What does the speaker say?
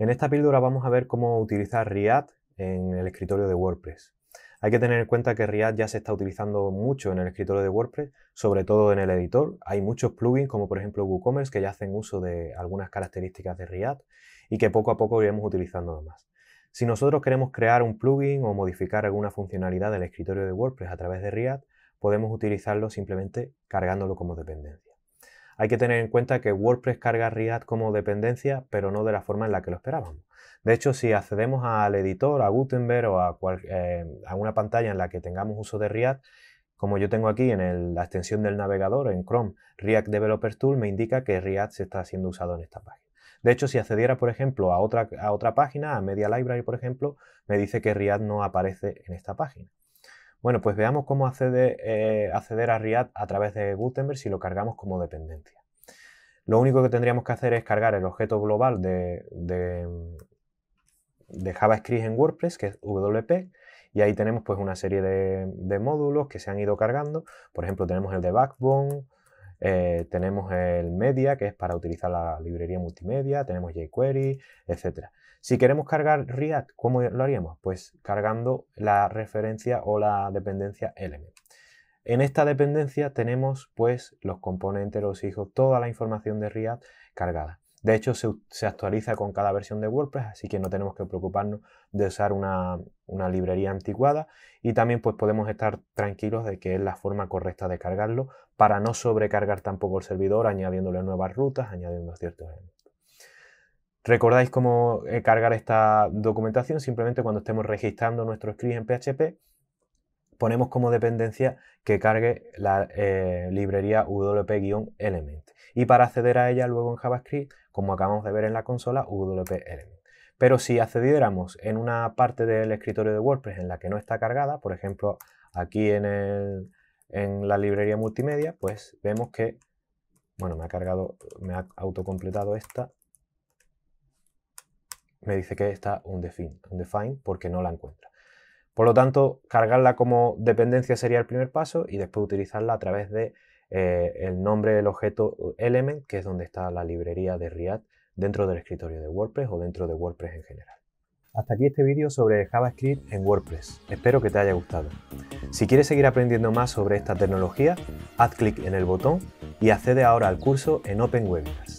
En esta píldora vamos a ver cómo utilizar React en el escritorio de WordPress. Hay que tener en cuenta que React ya se está utilizando mucho en el escritorio de WordPress, sobre todo en el editor. Hay muchos plugins, como por ejemplo WooCommerce, que ya hacen uso de algunas características de React y que poco a poco iremos utilizando más. Si nosotros queremos crear un plugin o modificar alguna funcionalidad del escritorio de WordPress a través de React, podemos utilizarlo simplemente cargándolo como dependencia. Hay que tener en cuenta que WordPress carga React como dependencia, pero no de la forma en la que lo esperábamos. De hecho, si accedemos al editor, a Gutenberg o a, eh, una pantalla en la que tengamos uso de React, como yo tengo aquí en la extensión del navegador, en Chrome, React Developer Tool, me indica que React se está siendo usado en esta página. De hecho, si accediera, por ejemplo, a otra, a otra página, a Media Library, por ejemplo, me dice que React no aparece en esta página. Bueno, pues veamos cómo eh, acceder a React a través de Gutenberg si lo cargamos como dependencia. Lo único que tendríamos que hacer es cargar el objeto global de, mm, JavaScript en WordPress, que es WP, y ahí tenemos pues una serie de módulos que se han ido cargando. Por ejemplo, tenemos el de Backbone, eh, tenemos el Media, que es para utilizar la librería multimedia, tenemos jQuery, etc. Si queremos cargar React, ¿cómo lo haríamos? Pues cargando la referencia o la dependencia element. En esta dependencia tenemos pues los componentes, los hijos, toda la información de React cargada. De hecho, se, actualiza con cada versión de WordPress, así que no tenemos que preocuparnos de usar una, librería anticuada y también pues podemos estar tranquilos de que es la forma correcta de cargarlo para no sobrecargar tampoco el servidor añadiéndole nuevas rutas, añadiendo ciertos elementos. Recordáis cómo eh, cargar esta documentación, simplemente cuando estemos registrando nuestro script en PHP, ponemos como dependencia que cargue la eh, librería wp-element. Y para acceder a ella luego en JavaScript, como acabamos de ver en la consola WPRM. Pero si accediéramos en una parte del escritorio de WordPress en la que no está cargada, por ejemplo, aquí en, la librería multimedia, pues vemos que, bueno, me ha cargado, me ha autocompletado esta. Me dice que está un define porque no la encuentra. Por lo tanto, cargarla como dependencia sería el primer paso y después utilizarla a través de eh, el nombre del objeto element, que es donde está la librería de React dentro del escritorio de WordPress o dentro de WordPress en general. Hasta aquí este vídeo sobre JavaScript en WordPress. Espero que te haya gustado. Si quieres seguir aprendiendo más sobre esta tecnología, haz clic en el botón y accede ahora al curso en Open Webinars.